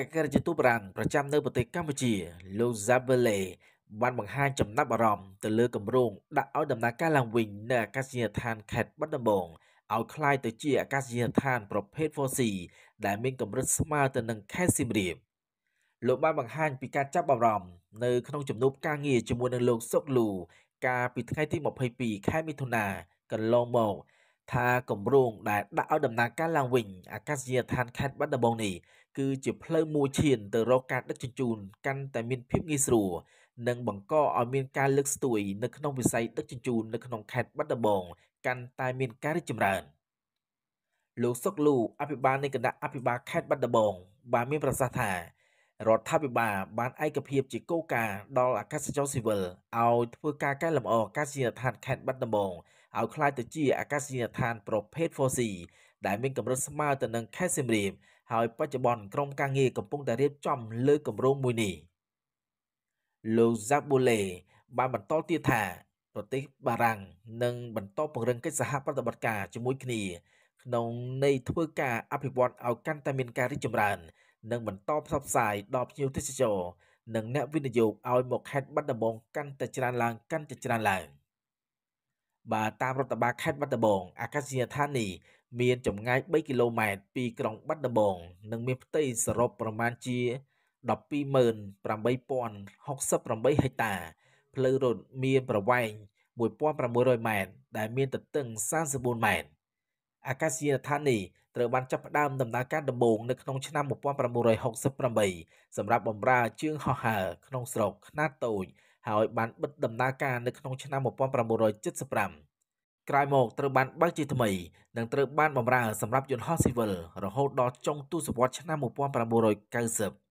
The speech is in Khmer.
ឯកការជាទូតបារាំងប្រចាំនៅប្រទេសកម្ពុជាលោក Zabele បានបង្ហាញចំណាប់អារម្មណ៍ទៅលើគម្រោងដាក់ឲ្យដំណើរការឡើងវិញនៅអាកាសយានដ្ឋាន ខេត្តបាត់ដំបងឲ្យคล้ายទៅជាអាកាសយានដ្ឋានប្រភេទ 4C ដែលមានកម្រិតស្មើទៅនឹងខេត្តសៀមរាបលោកបានបង្ហាញពីការចាប់អារម្មណ៍នៅក្នុងជំនួបការងារជាមួយនឹងលោកសុកលូកាលពីថ្ងៃទី22ខែមិថុនាកន្លងមកថាគម្រោងដែលដាក់ឲ្យដំណើរការឡើងវិញអាកាសយានដ្ឋានខេត្តបាត់ដំបងនេះគឺជាផ្លូវមួយឈានទៅរកការដឹកជញ្ជូនកាន់តែមានភាពងាយស្រួលនិងបង្កឲ្យមានការលើកស្ទួយនៅក្នុងវិស័យដឹកជញ្ជូននៅក្នុងខេត្តបាត់ដំបង កាន់តែមានការរីកចម្រើន លោកសុកលូអភិបាលនៃគណៈអភិបាលខេត្តបាត់ដំបងបានមានប្រសាសន៍ថារដ្ឋាភិបាលបានឯកភាពជាគោលការណ៍ដល់អាកាសចរស៊ីវិលឲ្យធ្វើការកែលម្អអាកាសយានដ្ឋានខេត្តបាត់ដំបងឲ្យក្លាយទៅជាអាកាសយានដ្ឋានប្រភេទ 4C ដែលមានកម្រិតស្មើទៅនឹងខេត្តសៀមរាបហើយបច្ចុប្បន្នក្រុមការងារកំពុងតែរៀបចំលើគម្រោងមួយនេះលោក Zabule បានបន្តទៀតថាប្រទេស បារាំងនឹងបន្តពង្រឹងកិច្ចសហប្រតិបត្តិការជាមួយគ្នាក្នុងន័យធ្វើការអភិវឌ្ឍឲ្យកាន់តែមានការរីកចម្រើននិងបន្តផ្សព្វផ្សាយដល់ភ្ញៀវទេសចរនិងអ្នកវិនិយោគឲ្យមកខេត្តបាត់ដំបងកាន់តែច្រើនឡើងកាន់តែច្រើនឡើងបាទតាមរដ្ឋបាលខេត្តបាត់ដំបងអាកាសយានដ្ឋាននេះមានចម្ងាយ3គីឡូម៉ែត្រពីក្រុងបាត់ដំបង និងមានផ្ទៃសរុបប្រមាណជា128,068ហិកតាផ្លូវរត់មានប្រវែង1,600ម៉ែត្រដែលមានទទឹង34ម៉ែត្រអាកាសយានដ្ឋាននេះត្រូវបានចាប់ផ្ដើមដំណើរការដំបូងនៅក្នុងឆ្នាំ1968សម្រាប់បម្រើជើងហោះហើរក្នុងស្រុកខ្នាតតូចហើយបានបិទដំណើរការនៅក្នុងឆ្នាំ1975ក្រោយមកត្រូវបានបើកជាថ្មីនិងត្រូវបានបម្រើសម្រាប់យន្តហោះស៊ីវិលរហូតដល់ចុងទសវត្សរ៍ឆ្នាំ1990